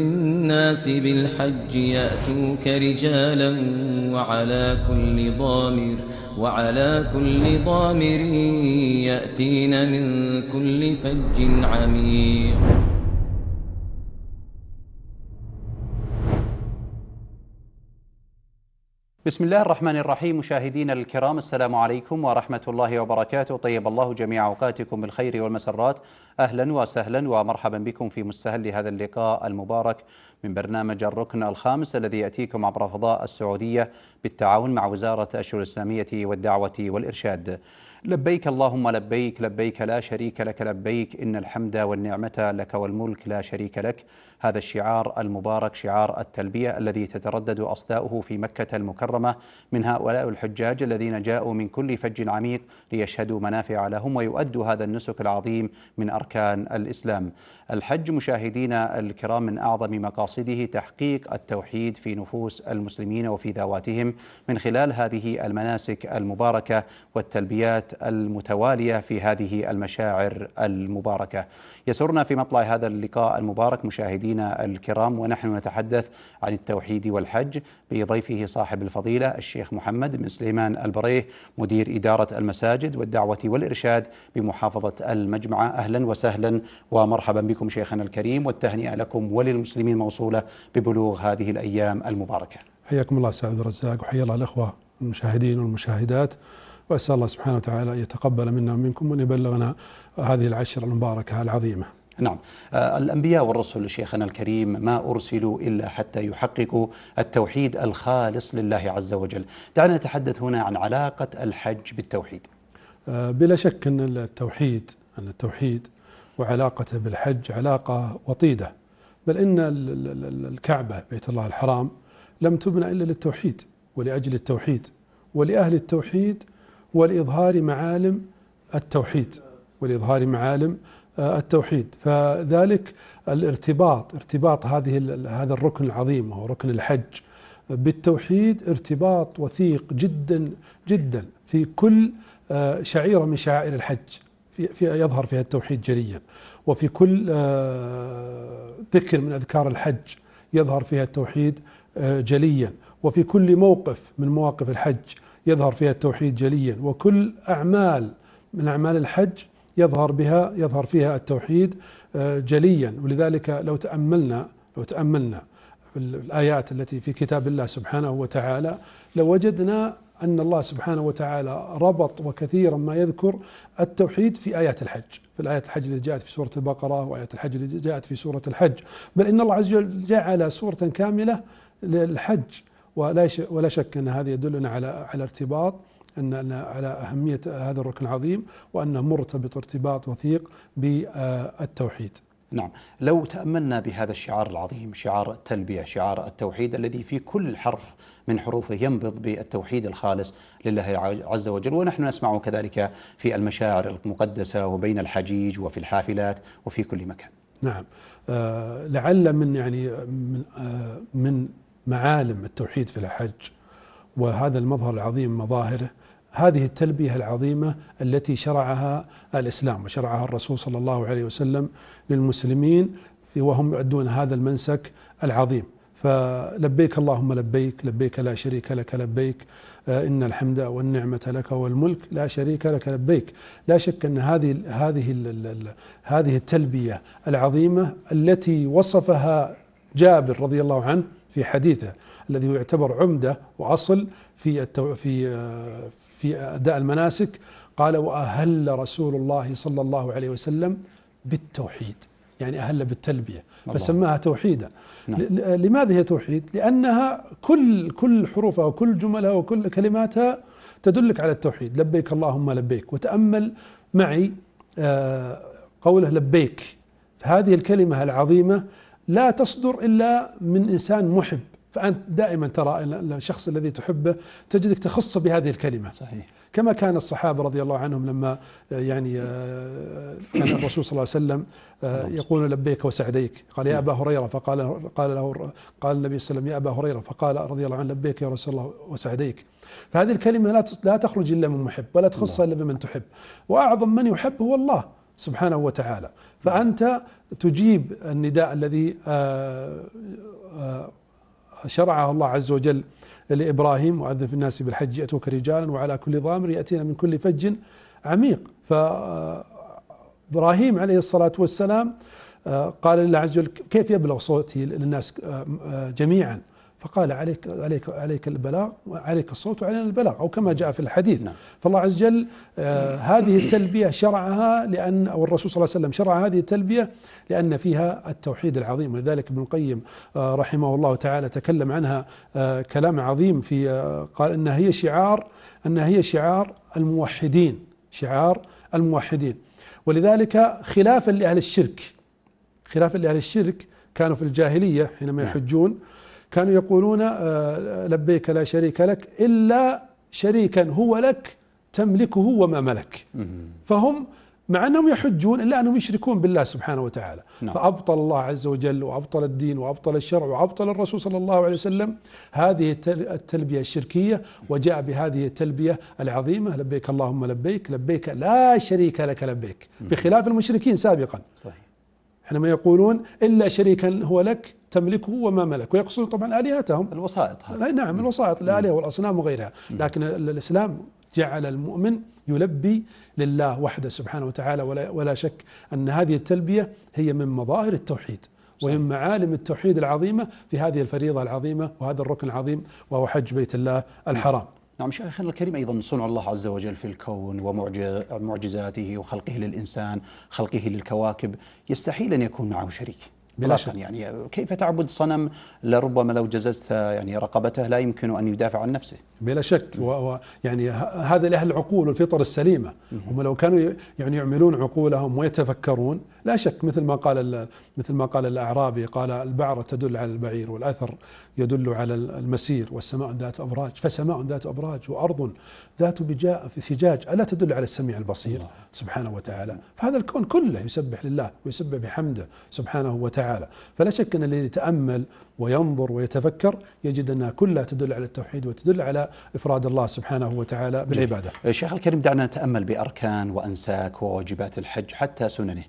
الناس بالحج يأتوك رجالا وعلى كل ضامر وعلى كل ضامر يأتين من كل فج عميق بسم الله الرحمن الرحيم مشاهدينا الكرام السلام عليكم ورحمة الله وبركاته طيب الله جميع أوقاتكم بالخير والمسرات أهلا وسهلا ومرحبا بكم في مستهل هذا اللقاء المبارك من برنامج الركن الخامس الذي يأتيكم عبر فضاء السعودية بالتعاون مع وزارة الشؤون الإسلامية والدعوة والإرشاد لبيك اللهم لبيك لبيك لا شريك لك لبيك إن الحمد والنعمة لك والملك لا شريك لك هذا الشعار المبارك شعار التلبية الذي تتردد أصداؤه في مكة المكرمة من هؤلاء الحجاج الذين جاءوا من كل فج عميق ليشهدوا منافع لهم ويؤدوا هذا النسك العظيم من أركان الإسلام الحج مشاهدينا الكرام من أعظم مقاصده تحقيق التوحيد في نفوس المسلمين وفي ذواتهم من خلال هذه المناسك المباركة والتلبيات المتوالية في هذه المشاعر المباركة يسرنا في مطلع هذا اللقاء المبارك مشاهدينا مشاهدينا الكرام ونحن نتحدث عن التوحيد والحج بضيفه صاحب الفضيلة الشيخ محمد بن سليمان البريه مدير إدارة المساجد والدعوة والإرشاد بمحافظة المجمعة أهلا وسهلا ومرحبا بكم شيخنا الكريم والتهنئة لكم وللمسلمين موصولة ببلوغ هذه الأيام المباركة حياكم الله سعد الرزاق وحيا الله الأخوة المشاهدين والمشاهدات وأسأل الله سبحانه وتعالى أن يتقبل منا ومنكم وأن يبلغنا هذه العشر المباركة العظيمة نعم آه، الأنبياء والرسل شيخنا الكريم ما أرسلوا إلا حتى يحققوا التوحيد الخالص لله عز وجل دعنا نتحدث هنا عن علاقة الحج بالتوحيد آه، بلا شك أن التوحيد أن التوحيد وعلاقته بالحج علاقة وطيدة بل إن الكعبة بيت الله الحرام لم تبنى إلا للتوحيد ولأجل التوحيد ولأهل التوحيد ولإظهار معالم التوحيد ولإظهار معالم التوحيد فذلك الارتباط ارتباط هذه هذا الركن العظيم وهو ركن الحج بالتوحيد ارتباط وثيق جدا جدا في كل آه، شعيره من شعائر الحج في, في يظهر فيها التوحيد جليا وفي كل آه، ذكر من اذكار الحج يظهر فيها التوحيد آه، جليا وفي كل موقف من مواقف الحج يظهر فيها التوحيد جليا وكل اعمال من اعمال الحج يظهر بها يظهر فيها التوحيد آه، جليا ولذلك لو تأملنا لو تأملنا الآيات التي في كتاب الله سبحانه وتعالى لوجدنا لو أن الله سبحانه وتعالى ربط وكثيرا ما يذكر التوحيد في آيات الحج في الآيات الحج التي جاءت في سورة البقرة وآيات الحج التي جاءت في سورة الحج بل إن الله عز وجل جعل سورة كاملة للحج ولا ولا شك أن هذا يدلنا على على ارتباط أن على أهمية هذا الركن العظيم وأنه مرتبط ارتباط وثيق بالتوحيد نعم لو تأملنا بهذا الشعار العظيم شعار التلبية شعار التوحيد الذي في كل حرف من حروفه ينبض بالتوحيد الخالص لله عز وجل ونحن نسمعه كذلك في المشاعر المقدسة وبين الحجيج وفي الحافلات وفي كل مكان نعم آه، لعل من يعني من آه، من معالم التوحيد في الحج وهذا المظهر العظيم مظاهره هذه التلبيه العظيمه التي شرعها الاسلام وشرعها الرسول صلى الله عليه وسلم للمسلمين وهم يؤدون هذا المنسك العظيم فلبيك اللهم لبيك لبيك لا شريك لك لبيك ان الحمد والنعمه لك والملك لا شريك لك لبيك لا شك ان هذه هذه هذه التلبيه العظيمه التي وصفها جابر رضي الله عنه في حديثه الذي يعتبر عمده واصل في في آه، في أداء المناسك قال وأهل رسول الله صلى الله عليه وسلم بالتوحيد يعني أهل بالتلبية فسماها توحيدا نعم. لماذا هي توحيد؟ لأنها كل كل حروفها وكل جملها وكل كلماتها تدلك على التوحيد لبيك اللهم لبيك وتأمل معي آه، قوله لبيك هذه الكلمة العظيمة لا تصدر إلا من إنسان محب فأنت دائما ترى الشخص الذي تحبه تجدك تخص بهذه الكلمة صحيح كما كان الصحابة رضي الله عنهم لما آه، يعني آه، كان الرسول صلى الله عليه وسلم آه، يقول لبيك وسعديك قال يا أبا هريرة فقال قال له قال النبي صلى الله عليه وسلم يا أبا هريرة فقال رضي الله عنه لبيك يا رسول الله وسعديك فهذه الكلمة لا لا تخرج إلا من محب ولا تخصها إلا بمن تحب وأعظم من يحب هو الله سبحانه وتعالى فأنت تجيب النداء الذي شرعها الله عز وجل لابراهيم واذن في الناس بالحج ياتوك رجالا وعلى كل ضامر ياتينا من كل فج عميق ف ابراهيم عليه الصلاه والسلام آه، قال لله عز وجل كيف يبلغ صوتي للناس آه، آه، جميعا فقال عليك عليك عليك البلاغ وعليك الصوت وعلينا البلاغ او كما جاء في الحديث نعم. فالله عز وجل آه هذه التلبيه شرعها لان او الرسول صلى الله عليه وسلم شرع هذه التلبيه لان فيها التوحيد العظيم ولذلك ابن القيم آه رحمه الله تعالى تكلم عنها آه كلام عظيم في آه قال انها هي شعار انها هي شعار الموحدين شعار الموحدين ولذلك خلافا لاهل الشرك خلافا لاهل الشرك كانوا في الجاهليه حينما نعم. يحجون نعم. كانوا يقولون آه، لبيك لا شريك لك إلا شريكا هو لك تملكه وما ملك فهم مع أنهم يحجون إلا أنهم يشركون بالله سبحانه وتعالى نعم. فأبطل الله عز وجل وأبطل الدين وأبطل الشرع وأبطل الرسول صلى الله عليه وسلم هذه التلبية الشركية وجاء بهذه التلبية العظيمة لبيك اللهم لبيك لبيك لا شريك لك لبيك بخلاف المشركين سابقا صحيح حينما يقولون إلا شريكا هو لك تملكه وما ملك ويقصد طبعا آلهتهم الوسائط هذه نعم الوسائط الآلهة والأصنام وغيرها لكن الإسلام جعل المؤمن يلبي لله وحده سبحانه وتعالى ولا, ولا شك أن هذه التلبية هي من مظاهر التوحيد ومن معالم التوحيد العظيمة في هذه الفريضة العظيمة وهذا الركن العظيم وهو حج بيت الله الحرام نعم, نعم، شيخنا الكريم أيضا صنع الله عز وجل في الكون ومعجزاته وخلقه للإنسان خلقه للكواكب يستحيل أن يكون معه شريك بلا شك يعني كيف تعبد صنم لربما لو جززت يعني رقبته لا يمكن ان يدافع عن نفسه بلا شك ويعني هذا لاهل العقول والفطر السليمه هم لو كانوا يعني يعملون عقولهم ويتفكرون لا شك مثل ما قال مثل ما قال الاعرابي قال البعره تدل على البعير والاثر يدل على المسير والسماء ذات ابراج فسماء ذات ابراج وارض ذات بجاء ثجاج الا تدل على السميع البصير سبحانه وتعالى فهذا الكون كله يسبح لله ويسبح بحمده سبحانه وتعالى تعالى فلا شك أن الذي يتأمل وينظر ويتفكر يجد أنها كلها تدل على التوحيد وتدل على إفراد الله سبحانه وتعالى بالعبادة شيخ الكريم دعنا نتأمل بأركان وأنساك وواجبات الحج حتى سننه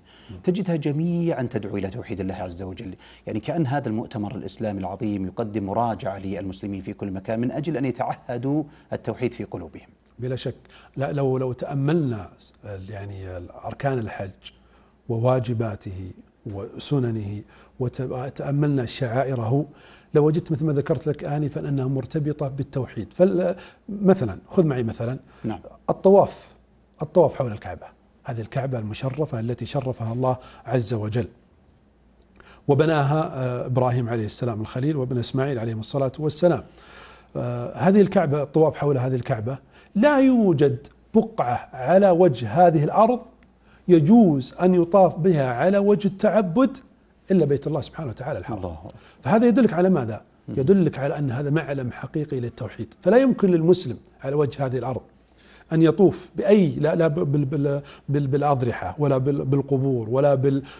تجدها جميعا تدعو إلى توحيد الله عز وجل يعني كأن هذا المؤتمر الإسلامي العظيم يقدم مراجعة للمسلمين في كل مكان من أجل أن يتعهدوا التوحيد في قلوبهم بلا شك لا لو لو تأملنا يعني أركان الحج وواجباته وسننه وتأملنا شعائره لوجدت مثل ما ذكرت لك آنفا أنها مرتبطة بالتوحيد مثلا خذ معي مثلا نعم. الطواف الطواف حول الكعبة هذه الكعبة المشرفة التي شرفها الله عز وجل وبناها آه، إبراهيم عليه السلام الخليل وابن إسماعيل عليهم الصلاة والسلام آه، هذه الكعبة الطواف حول هذه الكعبة لا يوجد بقعة على وجه هذه الأرض يجوز أن يطاف بها على وجه التعبد إلا بيت الله سبحانه وتعالى الحرام الله. فهذا يدلك على ماذا؟ يدلك على أن هذا معلم حقيقي للتوحيد فلا يمكن للمسلم على وجه هذه الأرض أن يطوف بأي لا, لا بال بال بال بالأضرحة ولا بالقبور ولا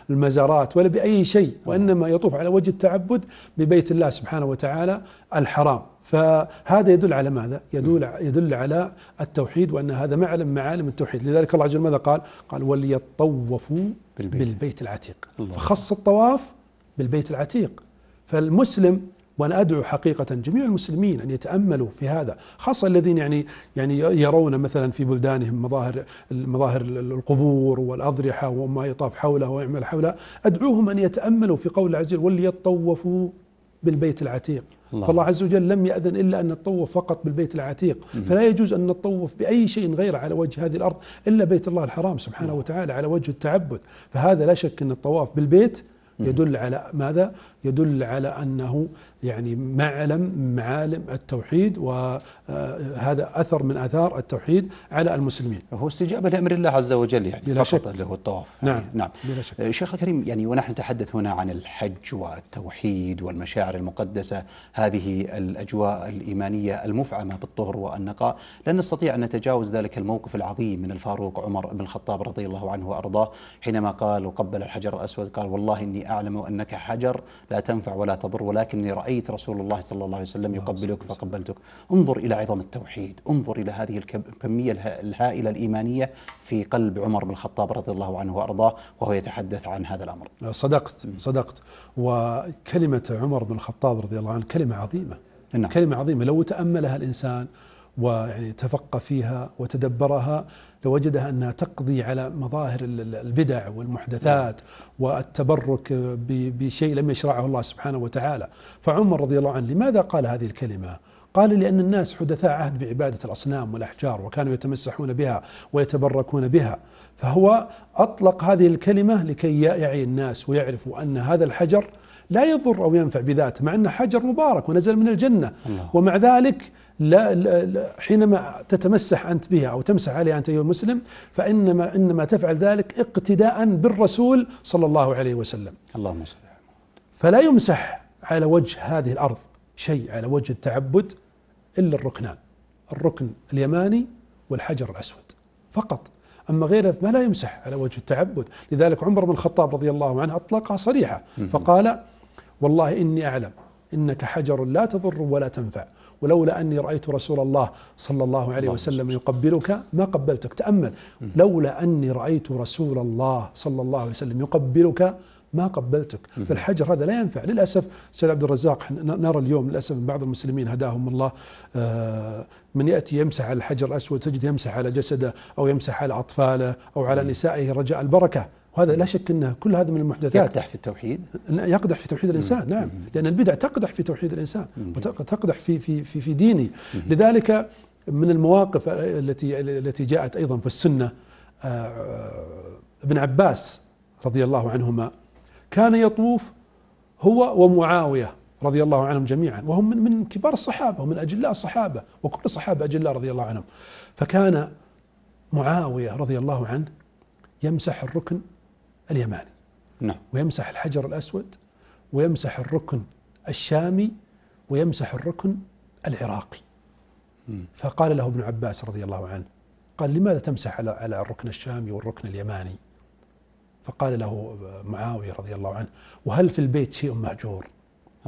بالمزارات ولا بأي شيء وإنما يطوف على وجه التعبد ببيت الله سبحانه وتعالى الحرام فهذا يدل على ماذا؟ يدل يدل على التوحيد وان هذا معلم معالم التوحيد، لذلك الله عز وجل ماذا قال؟ قال وليطوفوا بالبيت, بالبيت العتيق، الله. فخص الطواف بالبيت العتيق، فالمسلم وانا ادعو حقيقه جميع المسلمين ان يتاملوا في هذا، خاصه الذين يعني يعني يرون مثلا في بلدانهم مظاهر مظاهر القبور والاضرحه وما يطاف حولها ويعمل حولها، ادعوهم ان يتاملوا في قول الله عز وجل وليطوفوا بالبيت العتيق الله. فالله عز وجل لم يأذن إلا أن نطوف فقط بالبيت العتيق مم. فلا يجوز أن نطوف بأي شيء غيره على وجه هذه الأرض إلا بيت الله الحرام سبحانه مم. وتعالى على وجه التعبد فهذا لا شك أن الطواف بالبيت يدل على ماذا يدل على أنه يعني معلم معالم التوحيد وهذا آه، أثر من أثار التوحيد على المسلمين هو استجابة لأمر الله عز وجل يعني بلا فقط شك. اللي هو الطواف يعني نعم يعني نعم بلا شك. آه، شيخ الكريم يعني ونحن نتحدث هنا عن الحج والتوحيد والمشاعر المقدسة هذه الأجواء الإيمانية المفعمة بالطهر والنقاء لن نستطيع أن نتجاوز ذلك الموقف العظيم من الفاروق عمر بن الخطاب رضي الله عنه وأرضاه حينما قال وقبل الحجر الأسود قال والله إني أعلم أنك حجر لا تنفع ولا تضر ولكني رأيت رسول الله صلى الله عليه وسلم يقبلك فقبلتك انظر إلى عظم التوحيد انظر إلى هذه الكمية الهائلة الإيمانية في قلب عمر بن الخطاب رضي الله عنه وأرضاه وهو يتحدث عن هذا الأمر صدقت صدقت وكلمة عمر بن الخطاب رضي الله عنه كلمة عظيمة نعم. كلمة عظيمة لو تأملها الإنسان ويعني تفقه فيها وتدبرها لوجدها انها تقضي على مظاهر البدع والمحدثات نعم. والتبرك بشيء لم يشرعه الله سبحانه وتعالى، فعمر رضي الله عنه لماذا قال هذه الكلمه؟ قال لأن الناس حدثاء عهد بعبادة الأصنام والأحجار وكانوا يتمسحون بها ويتبركون بها فهو أطلق هذه الكلمة لكي يعي الناس ويعرفوا أن هذا الحجر لا يضر أو ينفع بذاته مع أنه حجر مبارك ونزل من الجنة الله. ومع ذلك لا, لا, لا حينما تتمسح أنت بها أو تمسح عليها أنت أيها المسلم فإنما إنما تفعل ذلك اقتداء بالرسول صلى الله عليه وسلم اللهم صل فلا يمسح على وجه هذه الأرض شيء على وجه التعبد إلا الركنان الركن اليماني والحجر الأسود فقط أما غيره ما لا يمسح على وجه التعبد لذلك عمر بن الخطاب رضي الله عنه أطلقها صريحة فقال والله إني أعلم إنك حجر لا تضر ولا تنفع ولولا أني رأيت رسول الله صلى الله عليه وسلم يقبلك ما قبلتك تأمل لولا أني رأيت رسول الله صلى الله عليه وسلم يقبلك ما قبلتك فالحجر هذا لا ينفع للأسف سيد عبد الرزاق نرى اليوم للأسف بعض المسلمين هداهم الله آه، من يأتي يمسح على الحجر الأسود تجد يمسح على جسده أو يمسح على أطفاله أو على نسائه رجاء البركة وهذا لا شك انه كل هذا من المحدثات يقدح في التوحيد يقدح في توحيد الإنسان نعم لأن البدع تقدح في توحيد الإنسان وتقدح في في في, في دينه لذلك من المواقف التي التي جاءت أيضا في السنة آه، ابن عباس رضي الله عنهما كان يطوف هو ومعاوية رضي الله عنهم جميعا وهم من, من كبار الصحابة ومن أجلاء الصحابة وكل الصحابة أجلاء رضي الله عنهم فكان معاوية رضي الله عنه يمسح الركن اليماني نعم ويمسح الحجر الأسود ويمسح الركن الشامي ويمسح الركن العراقي فقال له ابن عباس رضي الله عنه قال لماذا تمسح على على الركن الشامي والركن اليماني فقال له معاوية رضي الله عنه وهل في البيت شيء مهجور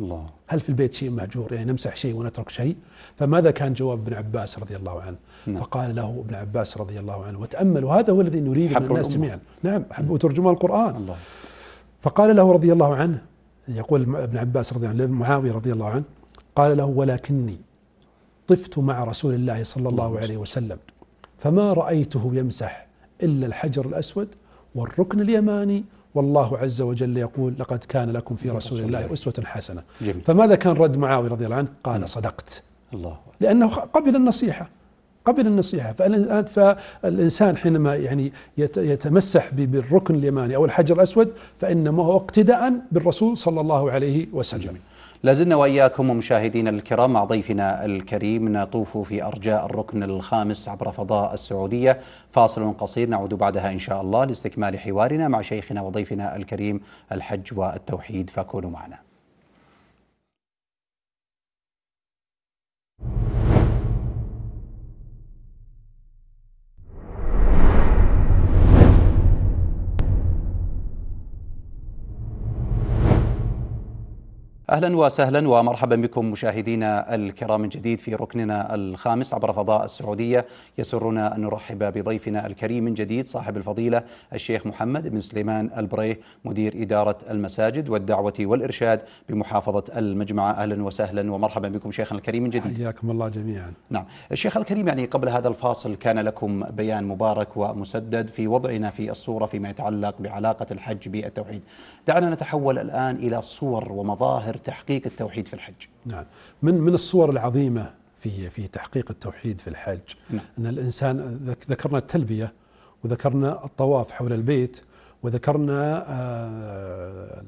الله هل في البيت شيء مهجور يعني نمسح شيء ونترك شيء فماذا كان جواب ابن عباس رضي الله عنه نعم. فقال له ابن عباس رضي الله عنه وتأملوا هذا هو الذي نريده من الناس جميعا نعم،, نعم حبوا ترجمة القرآن الله. فقال له رضي الله عنه يقول ابن عباس رضي الله عنه معاوية رضي الله عنه قال له ولكني طفت مع رسول الله صلى الله عليه وسلم فما رأيته يمسح إلا الحجر الأسود والركن اليماني والله عز وجل يقول لقد كان لكم في رسول الله أسوة حسنة جميل. فماذا كان رد معاوية رضي الله عنه قال نعم. صدقت الله لأنه قبل النصيحة قبل النصيحة فالإنسان حينما يعني يتمسح بالركن اليماني أو الحجر الأسود فإنما هو اقتداء بالرسول صلى الله عليه وسلم جميل. لازلنا وإياكم مشاهدين الكرام مع ضيفنا الكريم نطوف في أرجاء الركن الخامس عبر فضاء السعودية فاصل قصير نعود بعدها إن شاء الله لاستكمال حوارنا مع شيخنا وضيفنا الكريم الحج والتوحيد فكونوا معنا اهلا وسهلا ومرحبا بكم مشاهدينا الكرام من جديد في ركننا الخامس عبر فضاء السعوديه يسرنا ان نرحب بضيفنا الكريم من جديد صاحب الفضيله الشيخ محمد بن سليمان البريه مدير اداره المساجد والدعوه والارشاد بمحافظه المجمعه اهلا وسهلا ومرحبا بكم شيخنا الكريم من جديد حياكم الله جميعا نعم الشيخ الكريم يعني قبل هذا الفاصل كان لكم بيان مبارك ومسدد في وضعنا في الصوره فيما يتعلق بعلاقه الحج بالتوحيد دعنا نتحول الان الى صور ومظاهر لتحقيق التوحيد في الحج نعم من من الصور العظيمه في في تحقيق التوحيد في الحج نعم. ان الانسان ذكرنا التلبيه وذكرنا الطواف حول البيت وذكرنا آه،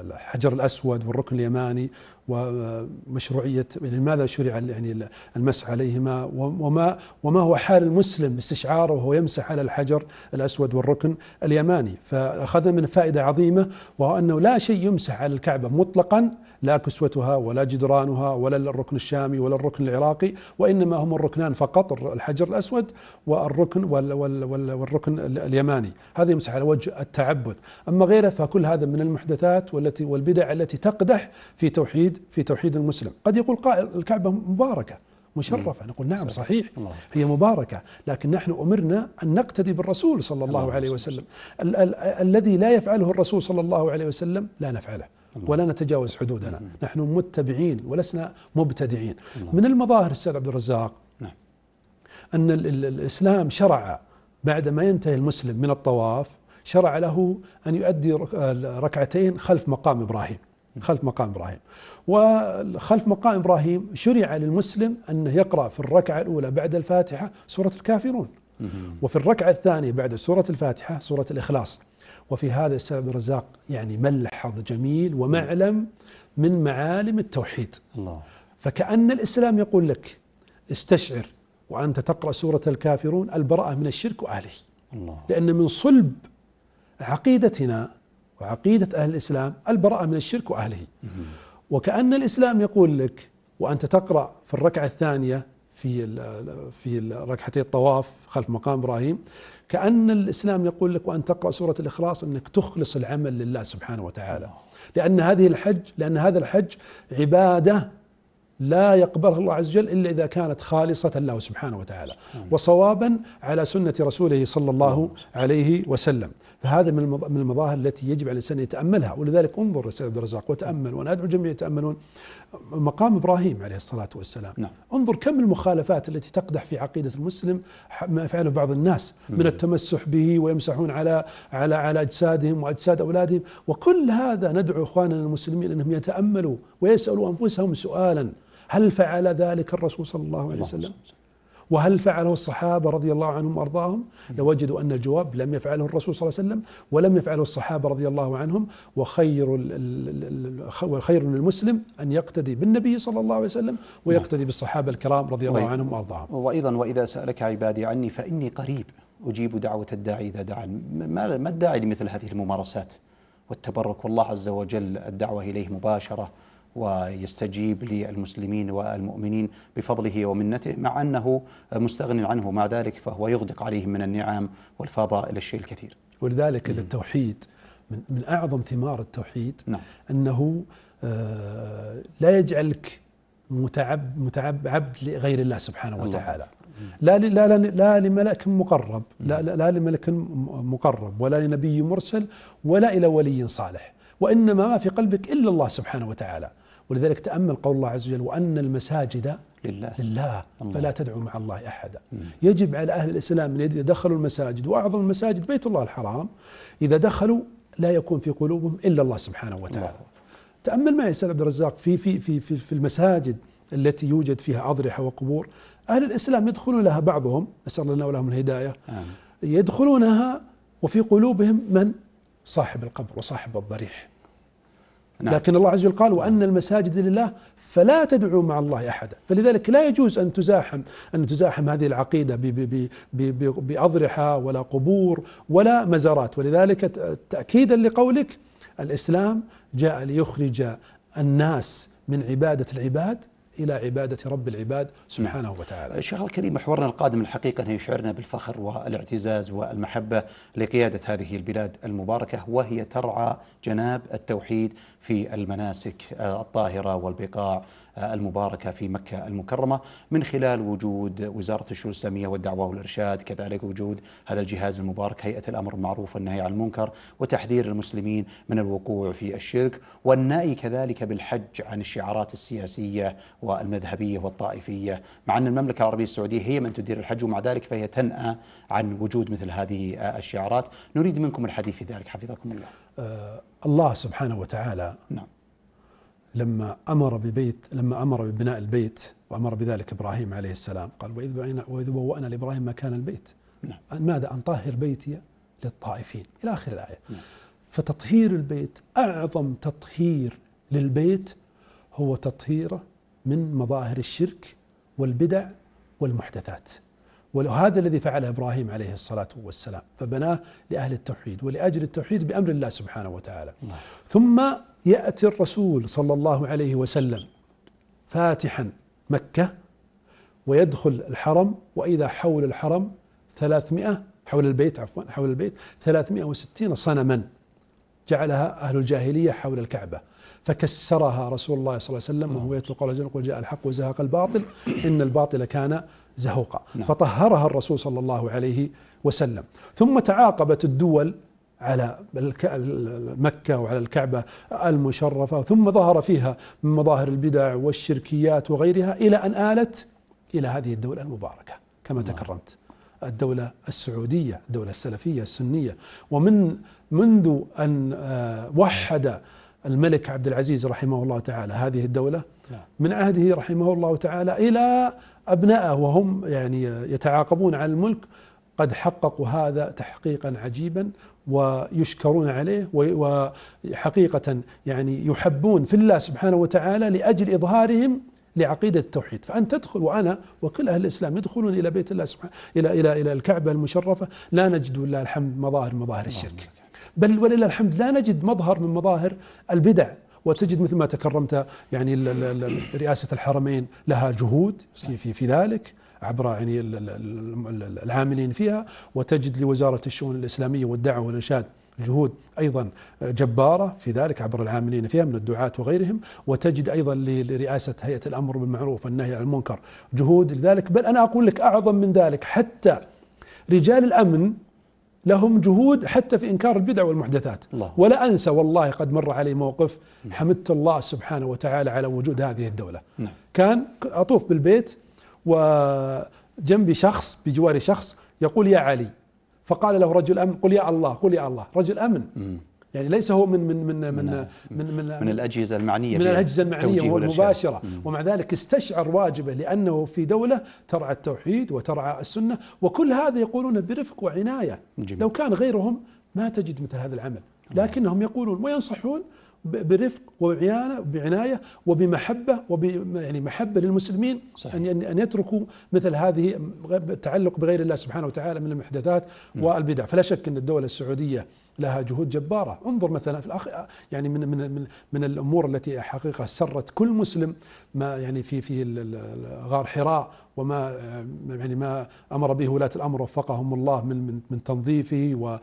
الحجر الاسود والركن اليماني ومشروعيه آه، يعني لماذا شرع يعني المسح عليهما وما وما هو حال المسلم باستشعاره وهو يمسح على الحجر الاسود والركن اليماني فاخذنا من فائده عظيمه وهو انه لا شيء يمسح على الكعبه مطلقا لا كسوتها ولا جدرانها ولا الركن الشامي ولا الركن العراقي وإنما هم الركنان فقط الحجر الأسود والركن والركن اليماني هذه يمسح على وجه التعبد أما غيره فكل هذا من المحدثات والتي والبدع التي تقدح في توحيد في توحيد المسلم قد يقول قائل الكعبة مباركة مشرفة نقول نعم صحيح هي مباركة لكن نحن أمرنا أن نقتدي بالرسول صلى الله عليه وسلم الذي لا يفعله الرسول صلى الله عليه وسلم لا نفعله ولا نتجاوز حدودنا نعم. نحن متبعين ولسنا مبتدعين من المظاهر السيد عبد الرزاق نعم. أن الإسلام شرع بعد ما ينتهي المسلم من الطواف شرع له أن يؤدي ركعتين خلف مقام إبراهيم نعم. خلف مقام إبراهيم وخلف مقام إبراهيم شرع للمسلم أنه يقرأ في الركعة الأولى بعد الفاتحة سورة الكافرون وفي الركعة الثانية بعد سورة الفاتحة سورة الإخلاص وفي هذا السيد عبد الرزاق يعني ملحظ جميل ومعلم من معالم التوحيد الله فكأن الإسلام يقول لك استشعر وأنت تقرأ سورة الكافرون البراءة من الشرك وأهله الله لأن من صلب عقيدتنا وعقيدة أهل الإسلام البراءة من الشرك وأهله وكأن الإسلام يقول لك وأنت تقرأ في الركعة الثانية في في ركعتي الطواف خلف مقام إبراهيم كأن الإسلام يقول لك وأن تقرأ سورة الإخلاص أنك تخلص العمل لله سبحانه وتعالى لأن هذه الحج لأن هذا الحج عبادة لا يقبلها الله عز وجل إلا إذا كانت خالصة له سبحانه وتعالى وصوابا على سنة رسوله صلى الله عليه وسلم فهذا من من المظاهر التي يجب على الانسان يتاملها ولذلك انظر للسيد عبد الرزاق وتامل وانا ادعو الجميع يتاملون مقام ابراهيم عليه الصلاه والسلام نعم. انظر كم المخالفات التي تقدح في عقيده المسلم ما فعله بعض الناس من التمسح به ويمسحون على على على اجسادهم واجساد اولادهم وكل هذا ندعو اخواننا المسلمين انهم يتاملوا ويسالوا انفسهم سؤالا هل فعل ذلك الرسول صلى الله عليه وسلم؟ وهل فعله الصحابة رضي الله عنهم وأرضاهم لوجدوا أن الجواب لم يفعله الرسول صلى الله عليه وسلم ولم يفعله الصحابة رضي الله عنهم وخير الخير للمسلم أن يقتدي بالنبي صلى الله عليه وسلم ويقتدي نعم. بالصحابة الكرام رضي الله عنهم وأرضاهم وأيضا وإذا سألك عبادي عني فإني قريب أجيب دعوة الداعي إذا دعان ما الداعي لمثل هذه الممارسات والتبرك والله عز وجل الدعوة إليه مباشرة ويستجيب للمسلمين والمؤمنين بفضله ومنته مع أنه مستغن عنه مع ذلك فهو يغدق عليهم من النعم والفضاء إلى الشيء الكثير ولذلك التوحيد من, من أعظم ثمار التوحيد نعم. أنه آه، لا يجعلك متعب متعب عبد لغير الله سبحانه الله. وتعالى لا لا لا, لا لملك مقرب لا, لا لا لملك مقرب ولا لنبي مرسل ولا الى ولي صالح وانما ما في قلبك الا الله سبحانه وتعالى ولذلك تأمل قول الله عز وجل وأن المساجد لله, لله فلا تدعوا مع الله أحدا يجب على أهل الإسلام إذا دخلوا المساجد وأعظم المساجد بيت الله الحرام إذا دخلوا لا يكون في قلوبهم إلا الله سبحانه وتعالى الله. تأمل معي أستاذ عبد الرزاق في في في في, في المساجد التي يوجد فيها أضرحة وقبور أهل الإسلام يدخلون لها بعضهم نسأل الله ولهم الهداية آمين. يدخلونها وفي قلوبهم من صاحب القبر وصاحب الضريح نعم. لكن الله عز وجل قال وأن نعم. المساجد لله فلا تدعوا مع الله أحدا فلذلك لا يجوز أن تزاحم أن تزاحم هذه العقيدة بأضرحة ولا قبور ولا مزارات ولذلك تأكيدا لقولك الإسلام جاء ليخرج الناس من عبادة العباد إلى عبادة رب العباد سبحانه وتعالى الشيخ الكريم محورنا القادم الحقيقة أنه يشعرنا بالفخر والاعتزاز والمحبة لقيادة هذه البلاد المباركة وهي ترعى جناب التوحيد في المناسك الطاهرة والبقاع آه، المباركة في مكة المكرمة من خلال وجود وزارة الشؤون الإسلامية والدعوة والإرشاد كذلك وجود هذا الجهاز المبارك هيئة الأمر بالمعروف والنهي عن المنكر وتحذير المسلمين من الوقوع في الشرك والنأي كذلك بالحج عن الشعارات السياسية والمذهبية والطائفية مع أن المملكة العربية السعودية هي من تدير الحج ومع ذلك فهي تنأى عن وجود مثل هذه آه، الشعارات نريد منكم الحديث في ذلك حفظكم الله آه، الله سبحانه وتعالى نعم لما امر ببيت لما امر ببناء البيت وامر بذلك ابراهيم عليه السلام قال واذ واذ بوأنا لابراهيم مكان البيت نعم. ماذا ان طهر بيتي للطائفين الى اخر الايه نعم. فتطهير البيت اعظم تطهير للبيت هو تطهيره من مظاهر الشرك والبدع والمحدثات وهذا الذي فعله ابراهيم عليه الصلاه والسلام فبناه لاهل التوحيد ولاجل التوحيد بامر الله سبحانه وتعالى نعم. ثم يأتي الرسول صلى الله عليه وسلم فاتحا مكة ويدخل الحرم وإذا حول الحرم ثلاثمائة حول البيت عفوا حول البيت ثلاثمائة وستين صنما جعلها أهل الجاهلية حول الكعبة فكسرها رسول الله صلى الله عليه وسلم وهو يطلق على يقول جاء الحق وزهق الباطل إن الباطل كان زهوقا نعم. فطهرها الرسول صلى الله عليه وسلم ثم تعاقبت الدول على مكة وعلى الكعبة المشرفة ثم ظهر فيها من مظاهر البدع والشركيات وغيرها إلى أن آلت إلى هذه الدولة المباركة كما تكرمت الدولة السعودية الدولة السلفية السنية ومن منذ أن آه، وحد الملك عبد العزيز رحمه الله تعالى هذه الدولة نعم. من عهده رحمه الله تعالى إلى أبنائه وهم يعني يتعاقبون على الملك قد حققوا هذا تحقيقا عجيبا ويشكرون عليه وحقيقة يعني يحبون في الله سبحانه وتعالى لأجل إظهارهم لعقيدة التوحيد فأن تدخل وأنا وكل أهل الإسلام يدخلون إلى بيت الله سبحانه إلى إلى إلى الكعبة المشرفة لا نجد لله الحمد مظاهر مظاهر الشرك بل ولله الحمد لا نجد مظهر من مظاهر البدع وتجد مثل ما تكرمت يعني رئاسة الحرمين لها جهود في في في ذلك عبر يعني العاملين فيها وتجد لوزارة الشؤون الإسلامية والدعوة والإنشاد جهود ايضا جباره في ذلك عبر العاملين فيها من الدعاة وغيرهم وتجد ايضا لرئاسه هيئه الامر بالمعروف والنهي عن المنكر جهود لذلك بل انا اقول لك اعظم من ذلك حتى رجال الامن لهم جهود حتى في انكار البدع والمحدثات الله. ولا انسى والله قد مر علي موقف حمدت الله سبحانه وتعالى على وجود هذه الدوله نعم. كان اطوف بالبيت وجنبي شخص بجوار شخص يقول يا علي فقال له رجل امن قل يا الله قل يا الله رجل امن يعني ليس هو من من من من من, من, من, الاجهزه المعنيه من الاجهزه المعنيه والمباشره ومع ذلك استشعر واجبه لانه في دوله ترعى التوحيد وترعى السنه وكل هذا يقولون برفق وعنايه لو كان غيرهم ما تجد مثل هذا العمل آه. لكنهم يقولون وينصحون برفق وبعناية بعناية وبمحبة وب يعني محبة للمسلمين صحيح. أن أن يتركوا مثل هذه التعلق بغير الله سبحانه وتعالى من المحدثات والبدع فلا شك أن الدولة السعودية لها جهود جبارة انظر مثلا في الأخ... يعني من من, من الأمور التي حقيقة سرت كل مسلم ما يعني في في غار حراء وما آه، يعني ما امر به ولاه الامر وفقهم الله من من, من تنظيفه و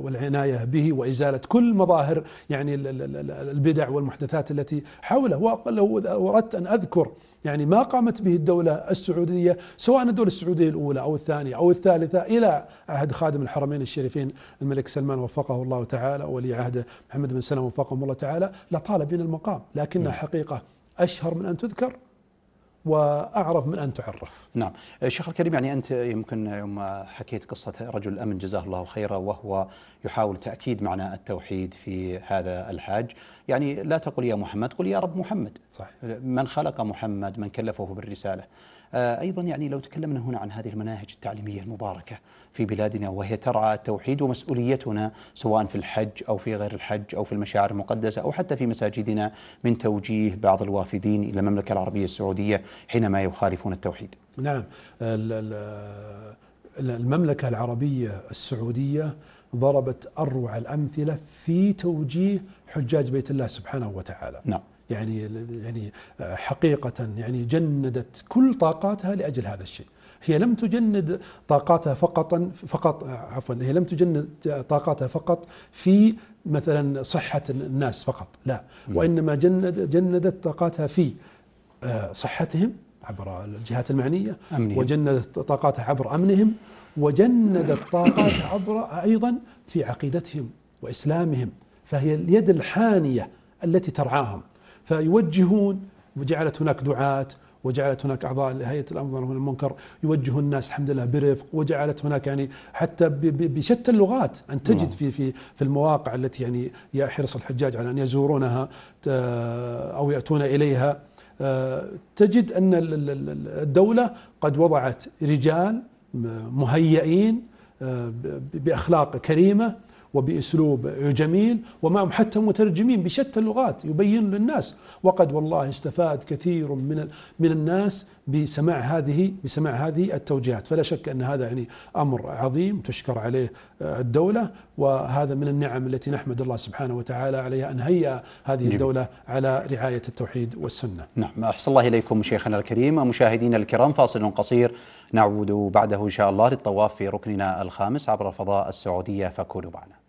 والعنايه به وازاله كل مظاهر يعني البدع والمحدثات التي حوله ولو اردت ان اذكر يعني ما قامت به الدولة السعودية سواء الدولة السعودية الأولى أو الثانية أو الثالثة إلى عهد خادم الحرمين الشريفين الملك سلمان وفقه الله تعالى ولي عهده محمد بن سلمان وفقهم الله تعالى لطال بنا المقام لكنها نعم. حقيقة أشهر من أن تذكر واعرف من ان تعرف. نعم، شيخ الكريم يعني انت يمكن يوم حكيت قصه رجل الامن جزاه الله خيرا وهو يحاول تاكيد معنى التوحيد في هذا الحاج، يعني لا تقل يا محمد قل يا رب محمد. صحيح. من خلق محمد من كلفه بالرساله. آه، أيضا يعني لو تكلمنا هنا عن هذه المناهج التعليمية المباركة في بلادنا وهي ترعى التوحيد ومسؤوليتنا سواء في الحج أو في غير الحج أو في المشاعر المقدسة أو حتى في مساجدنا من توجيه بعض الوافدين إلى المملكة العربية السعودية حينما يخالفون التوحيد نعم المملكة العربية السعودية ضربت أروع الأمثلة في توجيه حجاج بيت الله سبحانه وتعالى نعم يعني يعني آه، حقيقة يعني جندت كل طاقاتها لأجل هذا الشيء هي لم تجند طاقاتها فقط فقط آه، عفوا هي لم تجند طاقاتها فقط في مثلا صحة الناس فقط لا نعم. وإنما جند جندت طاقاتها في آه، صحتهم عبر الجهات المعنية أمنهم. وجندت طاقاتها عبر أمنهم وجندت طاقاتها عبر أيضا في عقيدتهم وإسلامهم فهي اليد الحانية التي ترعاهم فيوجهون وجعلت هناك دعاة وجعلت هناك اعضاء هيئه الامر والمنكر يوجه الناس الحمد لله برفق وجعلت هناك يعني حتى بشتى اللغات ان تجد نعم. في في في المواقع التي يعني يحرص الحجاج على ان يزورونها او ياتون اليها آه، تجد ان الدوله قد وضعت رجال مهيئين آه، باخلاق كريمه وبأسلوب جميل ومعهم حتى مترجمين بشتى اللغات يبين للناس وقد والله استفاد كثير من من الناس بسماع هذه بسماع هذه التوجيهات فلا شك ان هذا يعني امر عظيم تشكر عليه آه، الدوله وهذا من النعم التي نحمد الله سبحانه وتعالى عليها ان هيأ هذه جميل. الدوله على رعايه التوحيد والسنه. نعم احسن الله اليكم شيخنا الكريم مشاهدينا الكرام فاصل قصير نعود بعده ان شاء الله للطواف في ركننا الخامس عبر الفضاء السعوديه فكونوا معنا.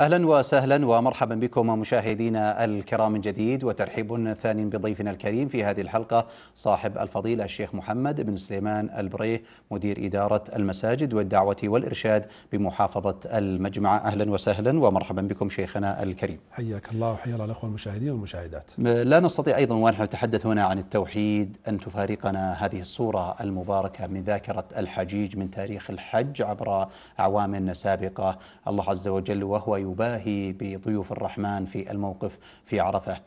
اهلا وسهلا ومرحبا بكم مشاهدينا الكرام من جديد وترحيب ثاني بضيفنا الكريم في هذه الحلقه صاحب الفضيله الشيخ محمد بن سليمان البريه مدير اداره المساجد والدعوه والارشاد بمحافظه المجمع اهلا وسهلا ومرحبا بكم شيخنا الكريم. حياك الله وحيا الله الاخوه المشاهدين والمشاهدات. لا نستطيع ايضا ونحن نتحدث هنا عن التوحيد ان تفارقنا هذه الصوره المباركه من ذاكره الحجيج من تاريخ الحج عبر اعوام سابقه الله عز وجل وهو ويباهي بضيوف الرحمن في الموقف في عرفه.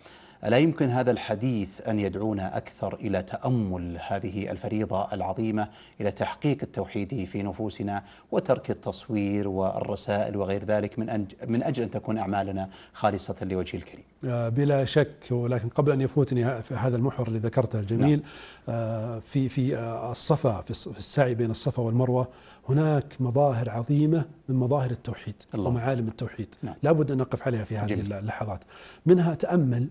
ألا يمكن هذا الحديث أن يدعونا أكثر إلى تأمل هذه الفريضة العظيمة إلى تحقيق التوحيد في نفوسنا وترك التصوير والرسائل وغير ذلك من من أجل أن تكون أعمالنا خالصة لوجه الكريم. آه، بلا شك ولكن قبل أن يفوتني هذا المحور اللي ذكرته الجميل نعم. آه، في في آه، الصفا في السعي بين الصفا والمروة هناك مظاهر عظيمة من مظاهر التوحيد الله. ومعالم التوحيد نعم. لابد أن نقف عليها في هذه جميل. اللحظات منها تأمل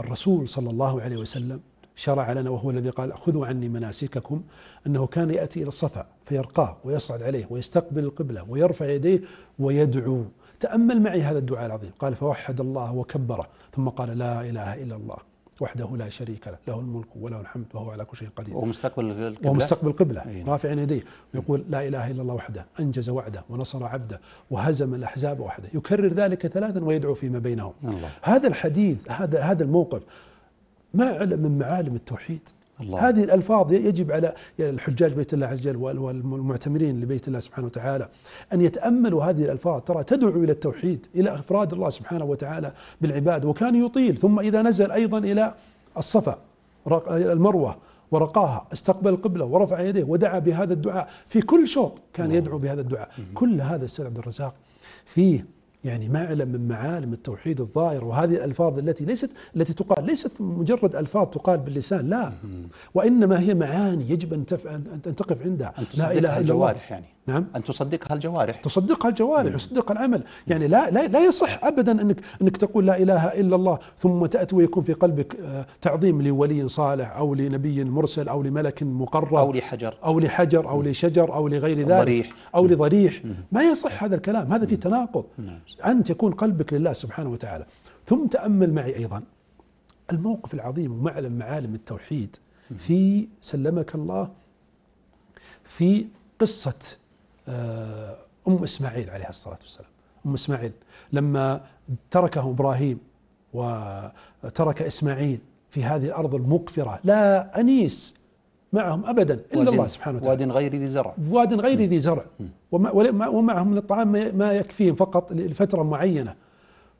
الرسول صلى الله عليه وسلم شرع لنا وهو الذي قال خذوا عني مناسككم أنه كان يأتي إلى الصفا فيرقاه ويصعد عليه ويستقبل القبلة ويرفع يديه ويدعو تأمل معي هذا الدعاء العظيم قال فوحد الله وكبره ثم قال لا إله إلا الله وحده لا شريك له له الملك وله الحمد وهو على كل شيء قدير ومستقبل القبلة ومستقبل قبلة إيه. رافع يديه ويقول لا إله إلا الله وحده أنجز وعده ونصر عبده وهزم الأحزاب وحده يكرر ذلك ثلاثا ويدعو فيما بينهم الله. هذا الحديث هذا هذا الموقف ما علم من معالم التوحيد الله. هذه الألفاظ يجب على يعني الحجاج بيت الله عز وجل والمعتمرين لبيت الله سبحانه وتعالى أن يتأملوا هذه الألفاظ ترى تدعو إلى التوحيد إلى إفراد الله سبحانه وتعالى بالعباد وكان يطيل ثم إذا نزل أيضا إلى الصفا المروة ورقاها استقبل القبلة ورفع يديه ودعا بهذا الدعاء في كل شوط كان يدعو بهذا الدعاء كل هذا السيد عبد الرزاق فيه يعني معلم من معالم التوحيد الظاهر وهذه الألفاظ التي ليست التي تقال ليست مجرد ألفاظ تقال باللسان لا وإنما هي معاني يجب أن, أن تقف عندها أن لا إله إلا الله يعني نعم ان تصدقها الجوارح تصدقها الجوارح يصدقها نعم. العمل نعم. يعني لا لا لا يصح ابدا انك انك تقول لا اله الا الله ثم تاتي ويكون في قلبك آه، تعظيم لولي صالح او لنبي مرسل او لملك مقرب او لحجر او لحجر او نعم. لشجر او لغير ذلك ضريح او لضريح ما يصح هذا الكلام هذا فيه تناقض ان تكون قلبك لله سبحانه وتعالى ثم تامل معي ايضا الموقف العظيم ومعلم معالم التوحيد في سلمك الله في قصه آه، أم إسماعيل عليه الصلاة والسلام أم إسماعيل لما تركه إبراهيم وترك إسماعيل في هذه الأرض المقفرة لا أنيس معهم أبدا إلا الله سبحانه وتعالى واد غير ذي زرع واد غير ذي زرع ومعهم من الطعام ما يكفيهم فقط لفترة معينة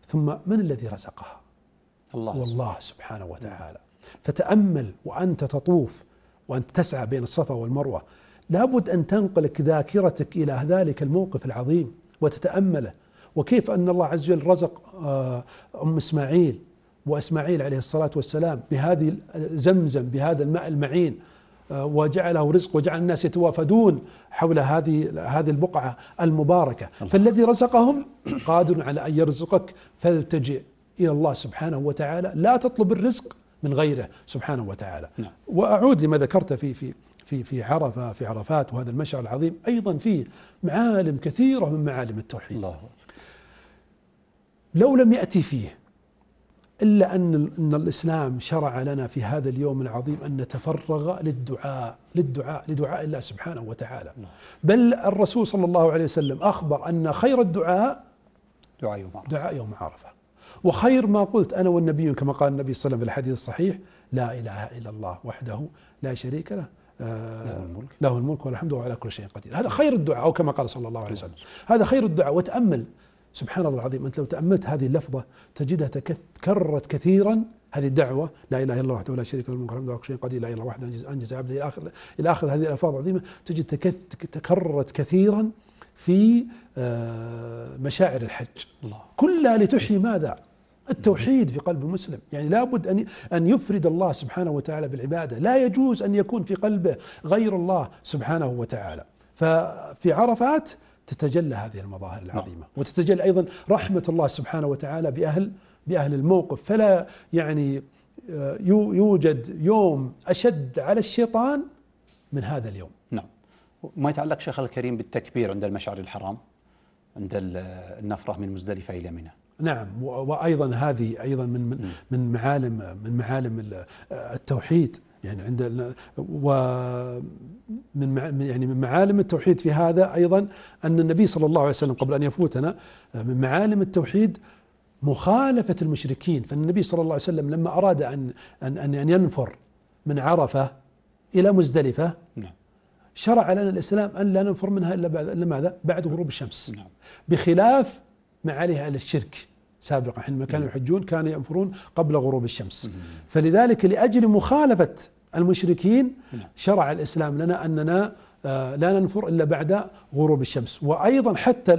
ثم من الذي رزقها الله والله سبحانه وتعالى فتأمل وأنت تطوف وأنت تسعى بين الصفا والمروة لابد أن تنقلك ذاكرتك إلى ذلك الموقف العظيم وتتأمله وكيف أن الله عز وجل رزق آه، أم إسماعيل وإسماعيل عليه الصلاة والسلام بهذه زمزم بهذا الماء المعين آه، وجعله رزق وجعل الناس يتوافدون حول هذه هذه البقعة المباركة الله. فالذي رزقهم قادر على أن يرزقك فالتجئ إلى الله سبحانه وتعالى لا تطلب الرزق من غيره سبحانه وتعالى نعم. وأعود لما ذكرت في في في في عرفه في عرفات وهذا المشعر العظيم ايضا فيه معالم كثيره من معالم التوحيد الله لو لم ياتي فيه الا ان ان الاسلام شرع لنا في هذا اليوم العظيم ان نتفرغ للدعاء للدعاء لدعاء الله سبحانه وتعالى نعم. بل الرسول صلى الله عليه وسلم اخبر ان خير الدعاء دعاء يوم عرفه دعاء يوم عرفه وخير ما قلت انا والنبي كما قال النبي صلى الله عليه وسلم في الحديث الصحيح لا اله الا الله وحده لا شريك له له آه، الملك له الملك والحمد وعلى كل شيء قدير هذا خير الدعاء أو كما قال صلى الله عليه وسلم هذا خير الدعاء وتأمل سبحان الله العظيم أنت لو تأملت هذه اللفظة تجدها تكررت كثيرا هذه الدعوة لا إله إلا الله وحده لا شريك له الملك والحمد كل شيء قدير لا إله إلا الله أنجز عبده إلى آخر إلى آخر هذه الألفاظ العظيمة تجد تكررت كثيرا في آه، مشاعر الحج الله. كلها لتحيي ماذا؟ التوحيد في قلب المسلم يعني لابد أن أن يفرد الله سبحانه وتعالى بالعبادة لا يجوز أن يكون في قلبه غير الله سبحانه وتعالى ففي عرفات تتجلى هذه المظاهر نعم. العظيمة وتتجلى أيضا رحمة الله سبحانه وتعالى بأهل بأهل الموقف فلا يعني آه، يوجد يوم أشد على الشيطان من هذا اليوم نعم ما يتعلق شيخ الكريم بالتكبير عند المشعر الحرام عند النفرة من مزدلفة إلى منى نعم وايضا هذه ايضا من من معالم من معالم التوحيد يعني عند ومن يعني من معالم التوحيد في هذا ايضا ان النبي صلى الله عليه وسلم قبل ان يفوتنا من معالم التوحيد مخالفه المشركين فالنبي صلى الله عليه وسلم لما اراد ان ان ان, أن ينفر من عرفه الى مزدلفه نعم شرع لنا الاسلام ان لا ننفر منها الا بعد الا ماذا؟ بعد غروب الشمس نعم بخلاف ما عليه اهل الشرك سابقا حينما كانوا يحجون كانوا ينفرون قبل غروب الشمس فلذلك لأجل مخالفة المشركين شرع الإسلام لنا أننا آه، لا ننفر الا بعد غروب الشمس وايضا حتى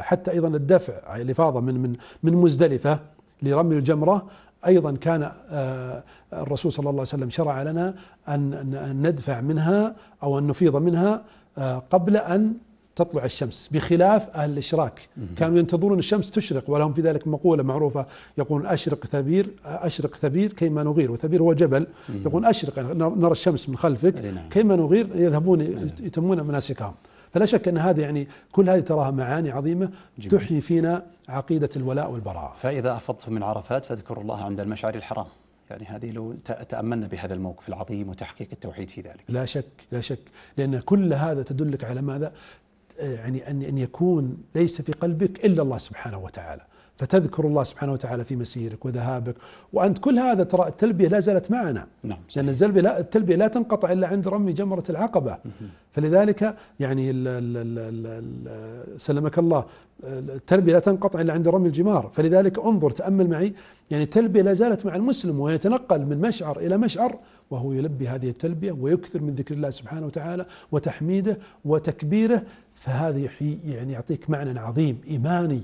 حتى ايضا الدفع الافاضه من من من مزدلفه لرمي الجمره ايضا كان آه، الرسول صلى الله عليه وسلم شرع لنا ان ندفع منها او ان نفيض منها آه، قبل ان تطلع الشمس بخلاف أهل الإشراك كانوا ينتظرون الشمس تشرق ولهم في ذلك مقولة معروفة يقول أشرق ثبير أشرق ثبير كيما نغير وثبير هو جبل يقول أشرق نرى الشمس من خلفك نعم. كيما نغير يذهبون نعم. يتمون مناسكهم فلا شك ان هذا يعني كل هذه تراها معاني عظيمه جميل. تحيي فينا عقيده الولاء والبراء. فاذا افضت من عرفات فاذكروا الله عند المشعر الحرام. يعني هذه لو تاملنا بهذا الموقف العظيم وتحقيق التوحيد في ذلك. لا شك لا شك لان كل هذا تدلك على ماذا؟ يعني أن ان يكون ليس في قلبك إلا الله سبحانه وتعالى فتذكر الله سبحانه وتعالى في مسيرك وذهابك وأنت كل هذا ترى التلبية لا زالت معنا نعم لأن الزلبيه لا, التلبية لا تنقطع إلا عند رمي جمرة العقبة فلذلك يعني الـ الـ الـ الـ سلمك الله التلبية لا تنقطع إلا عند رمي الجمار فلذلك انظر تأمل معي يعني التلبية لا زالت مع المسلم ويتنقل من مشعر إلى مشعر وهو يلبي هذه التلبية ويكثر من ذكر الله سبحانه وتعالى وتحميده وتكبيره فهذا يعني يعطيك معنى عظيم إيماني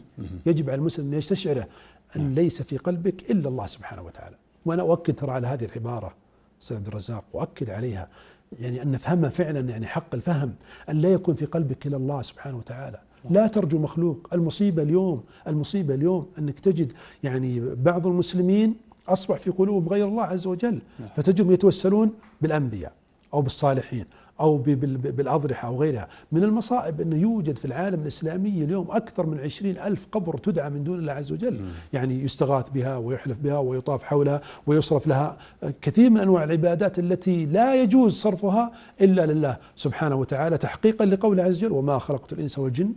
يجب على المسلم أن يستشعره أن نعم. ليس في قلبك إلا الله سبحانه وتعالى وأنا أؤكد ترى على هذه العبارة أستاذ عبد الرزاق وأؤكد عليها يعني أن نفهمها فعلا يعني حق الفهم أن لا يكون في قلبك إلا الله سبحانه وتعالى نعم. لا ترجو مخلوق المصيبة اليوم المصيبة اليوم أنك تجد يعني بعض المسلمين أصبح في قلوبهم غير الله عز وجل نعم. فتجدهم يتوسلون بالأنبياء أو بالصالحين أو بالأضرحة أو غيرها من المصائب أنه يوجد في العالم الإسلامي اليوم أكثر من عشرين ألف قبر تدعى من دون الله عز وجل يعني يستغاث بها ويحلف بها ويطاف حولها ويصرف لها كثير من أنواع العبادات التي لا يجوز صرفها إلا لله سبحانه وتعالى تحقيقا لقوله عز وجل وما خلقت الإنس والجن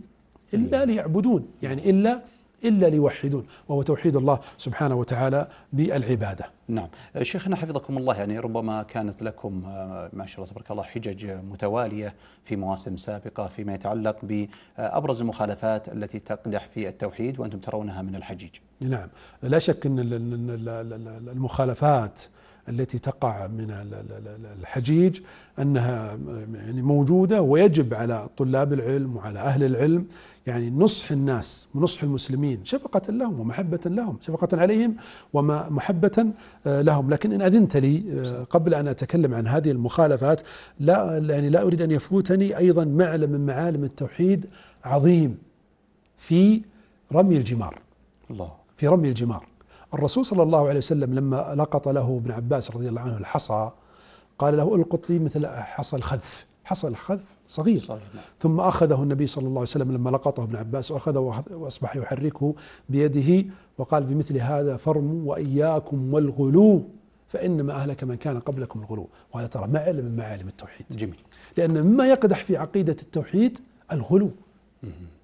إلا ليعبدون يعني إلا إلا ليوحدون وهو توحيد الله سبحانه وتعالى بالعبادة نعم أه، شيخنا حفظكم الله يعني ربما كانت لكم أه، ما شاء الله تبارك الله حجج متوالية في مواسم سابقة فيما يتعلق بأبرز المخالفات التي تقدح في التوحيد وأنتم ترونها من الحجيج نعم لا شك أن المخالفات التي تقع من الحجيج انها يعني موجوده ويجب على طلاب العلم وعلى اهل العلم يعني نصح الناس ونصح المسلمين شفقة لهم ومحبة لهم شفقة عليهم ومحبة آه، لهم لكن إن أذنت لي آه، قبل أن أتكلم عن هذه المخالفات لا يعني لا أريد أن يفوتني أيضا معلم من معالم التوحيد عظيم في رمي الجمار الله في رمي الجمار الرسول صلى الله عليه وسلم لما لقط له ابن عباس رضي الله عنه الحصى قال له القط لي مثل حصى الخذف حصل حذف صغير صحيح. نعم. ثم أخذه النبي صلى الله عليه وسلم لما لقطه ابن عباس وأخذه وأصبح يحركه بيده وقال بمثل هذا فرموا وإياكم والغلو فإنما أهلك من كان قبلكم الغلو وهذا ترى معلم من معالم التوحيد جميل لأن مما يقدح في عقيدة التوحيد الغلو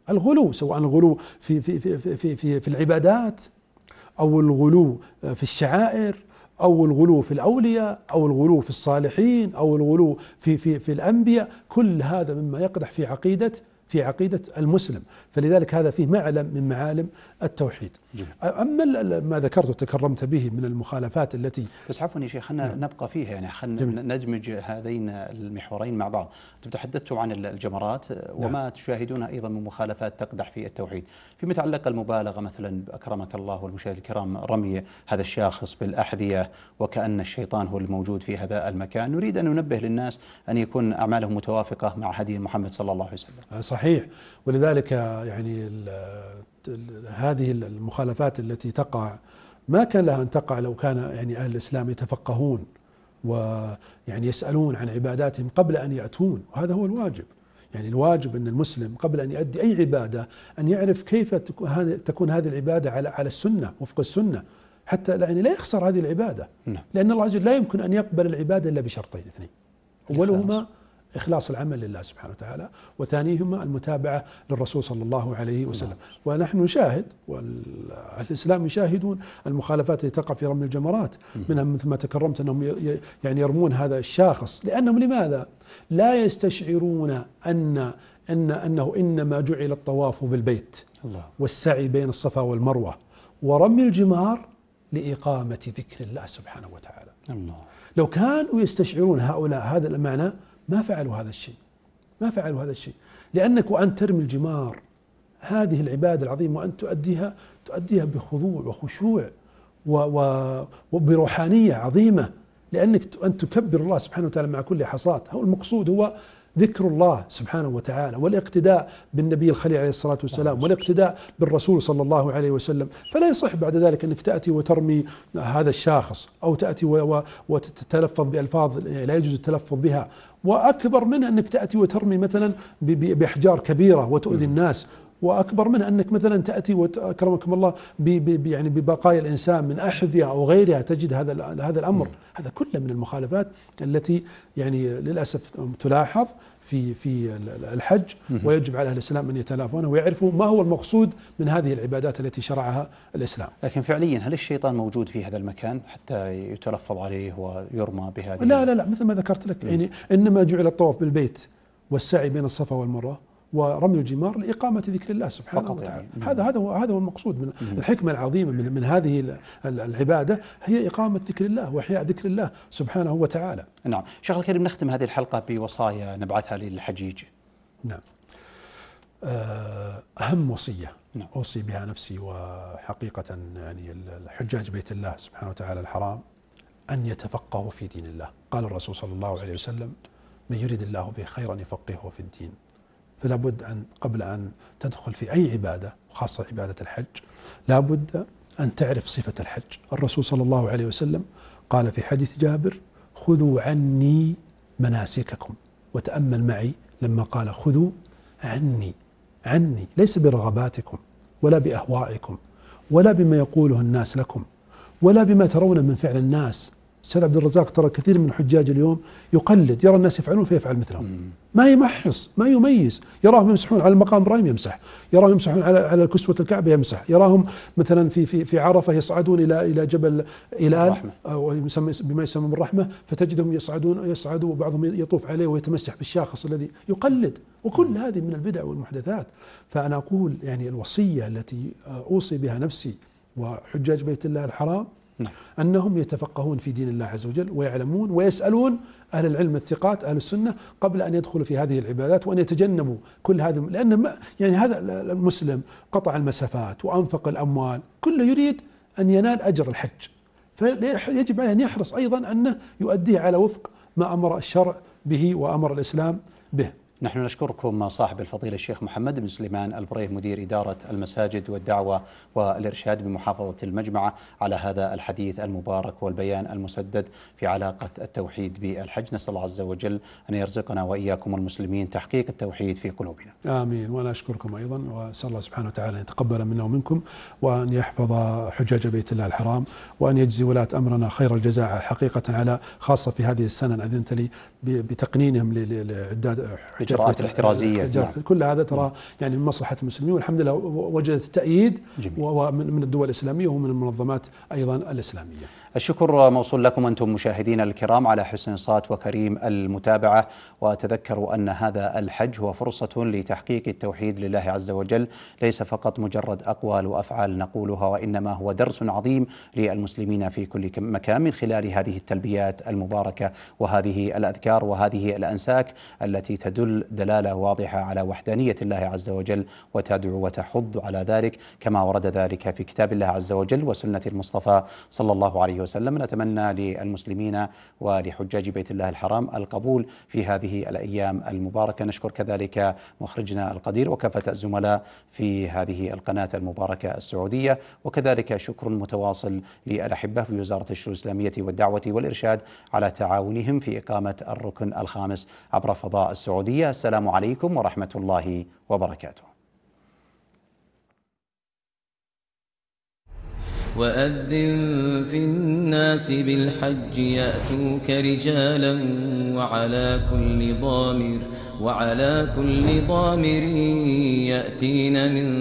الغلو سواء الغلو في في في في في, في العبادات أو الغلو في الشعائر أو الغلو في الأولياء أو الغلو في الصالحين أو الغلو في, في, في الأنبياء كل هذا مما يقدح في عقيدة في عقيدة المسلم فلذلك هذا فيه معلم من معالم التوحيد اما ما ذكرت وتكرمت به من المخالفات التي بس عفوا يا شيخ خلينا نعم. نبقى فيها يعني خلينا ندمج هذين المحورين مع بعض انتم تحدثتم عن الجمرات آه، نعم. وما نعم. تشاهدونه ايضا من مخالفات تقدح في التوحيد فيما يتعلق المبالغه مثلا اكرمك الله والمشاهد الكرام رمي هذا الشاخص بالاحذيه وكان الشيطان هو الموجود في هذا المكان نريد ان ننبه للناس ان يكون اعمالهم متوافقه مع هدي محمد صلى الله عليه وسلم صحيح ولذلك يعني هذه المخالفات التي تقع ما كان لها ان تقع لو كان يعني اهل الاسلام يتفقهون ويعني يسالون عن عباداتهم قبل ان ياتون وهذا هو الواجب يعني الواجب ان المسلم قبل ان يؤدي اي عباده ان يعرف كيف تكون هذه العباده على على السنه وفق السنه حتى يعني لا يخسر هذه العباده نعم. لان الله عز وجل لا يمكن ان يقبل العباده الا بشرطين اثنين اولهما إخلاص العمل لله سبحانه وتعالى وثانيهما المتابعة للرسول صلى الله عليه وسلم نعم. ونحن نشاهد والإسلام يشاهدون المخالفات التي تقع في رمي الجمرات منها مثل ما تكرمت أنهم يعني يرمون هذا الشاخص لأنهم لماذا لا يستشعرون أن أن أنه إنما جعل الطواف بالبيت الله. والسعي بين الصفا والمروة ورمي الجمار لإقامة ذكر الله سبحانه وتعالى الله. لو كانوا يستشعرون هؤلاء هذا المعنى ما فعلوا هذا الشيء ما فعلوا هذا الشيء لأنك وأنت ترمي الجمار هذه العبادة العظيمة وأن تؤديها تؤديها بخضوع وخشوع و و وبروحانية عظيمة لأنك أن تكبر الله سبحانه وتعالى مع كل حصات هو المقصود هو ذكر الله سبحانه وتعالى والاقتداء بالنبي الخليل عليه الصلاة والسلام والاقتداء بالرسول صلى الله عليه وسلم فلا يصح بعد ذلك أنك تأتي وترمي هذا الشاخص أو تأتي وتتلفظ بألفاظ لا يجوز التلفظ بها وأكبر من أنك تأتي وترمي مثلا بأحجار كبيرة وتؤذي الناس واكبر من انك مثلا تاتي واكرمكم الله بي بي يعني ببقايا الانسان من احذيه او غيرها تجد هذا هذا الامر، هذا كله من المخالفات التي يعني للاسف تلاحظ في في الحج ويجب على اهل الاسلام ان يتلافونه ويعرفوا ما هو المقصود من هذه العبادات التي شرعها الاسلام. لكن فعليا هل الشيطان موجود في هذا المكان حتى يتلفظ عليه ويرمى بهذه لا لا لا مثل ما ذكرت لك يعني انما جعل الطواف بالبيت والسعي بين الصفا والمروه ورمي الجمار لاقامه ذكر الله سبحانه وتعالى يعني. هذا هذا هو هذا هو المقصود من مم. الحكمه العظيمه من من هذه العباده هي اقامه ذكر الله واحياء ذكر الله سبحانه وتعالى. نعم، شيخ الكريم نختم هذه الحلقه بوصايا نبعثها للحجيج. نعم. آه، اهم وصيه نعم. اوصي بها نفسي وحقيقه يعني الحجاج بيت الله سبحانه وتعالى الحرام ان يتفقهوا في دين الله، قال الرسول صلى الله عليه وسلم: من يريد الله به خيرا يفقهه في الدين. فلا بد أن قبل أن تدخل في أي عبادة خاصة عبادة الحج لا بد أن تعرف صفة الحج الرسول صلى الله عليه وسلم قال في حديث جابر خذوا عني مناسككم وتأمل معي لما قال خذوا عني عني ليس برغباتكم ولا بأهوائكم ولا بما يقوله الناس لكم ولا بما ترون من فعل الناس الاستاذ عبد الرزاق ترى كثير من الحجاج اليوم يقلد يرى الناس يفعلون فيفعل مثلهم ما يمحص ما يميز يراهم يمسحون على المقام ابراهيم يمسح يراهم يمسحون على على كسوه الكعبه يمسح يراهم مثلا في في في عرفه يصعدون الى الى جبل الرحمة. او بما يسمى الرحمه فتجدهم يصعدون يصعد وبعضهم يطوف عليه ويتمسح بالشاخص الذي يقلد وكل هذه من البدع والمحدثات فانا اقول يعني الوصيه التي اوصي بها نفسي وحجاج بيت الله الحرام نعم. أنهم يتفقهون في دين الله عز وجل ويعلمون ويسألون أهل العلم الثقات أهل السنة قبل أن يدخلوا في هذه العبادات وأن يتجنبوا كل هذا لأن ما يعني هذا المسلم قطع المسافات وأنفق الأموال كله يريد أن ينال أجر الحج فيجب عليه أن يحرص أيضا أنه يؤديه على وفق ما أمر الشرع به وأمر الإسلام به نحن نشكركم صاحب الفضيلة الشيخ محمد بن سليمان البريه مدير إدارة المساجد والدعوة والإرشاد بمحافظة المجمعة على هذا الحديث المبارك والبيان المسدد في علاقة التوحيد بالحج نسأل الله عز وجل أن يرزقنا وإياكم المسلمين تحقيق التوحيد في قلوبنا آمين وأنا أشكركم أيضا وأسأل الله سبحانه وتعالى أن يتقبل منا ومنكم وأن يحفظ حجاج بيت الله الحرام وأن يجزي ولاة أمرنا خير الجزاء حقيقة على خاصة في هذه السنة أذنت لي بتقنينهم لعداد الاجراءات الاحترازيه نعم. كل هذا ترى يعني من مصلحه المسلمين والحمد لله وجدت تأييد جميل. ومن الدول الاسلاميه ومن المنظمات ايضا الاسلاميه الشكر موصول لكم أنتم مشاهدين الكرام على حسن صات وكريم المتابعة وتذكروا أن هذا الحج هو فرصة لتحقيق التوحيد لله عز وجل ليس فقط مجرد أقوال وأفعال نقولها وإنما هو درس عظيم للمسلمين في كل مكان من خلال هذه التلبيات المباركة وهذه الأذكار وهذه الأنساك التي تدل دلالة واضحة على وحدانية الله عز وجل وتدعو وتحض على ذلك كما ورد ذلك في كتاب الله عز وجل وسنة المصطفى صلى الله عليه وسلم وسلم نتمنى للمسلمين ولحجاج بيت الله الحرام القبول في هذه الأيام المباركة نشكر كذلك مخرجنا القدير وكافة الزملاء في هذه القناة المباركة السعودية وكذلك شكر متواصل للأحبة في وزارة الشؤون الإسلامية والدعوة والإرشاد على تعاونهم في إقامة الركن الخامس عبر فضاء السعودية السلام عليكم ورحمة الله وبركاته وأذن في الناس بالحج يأتوك رجالا وعلى كل ضامر وعلى كل ضامر يأتين من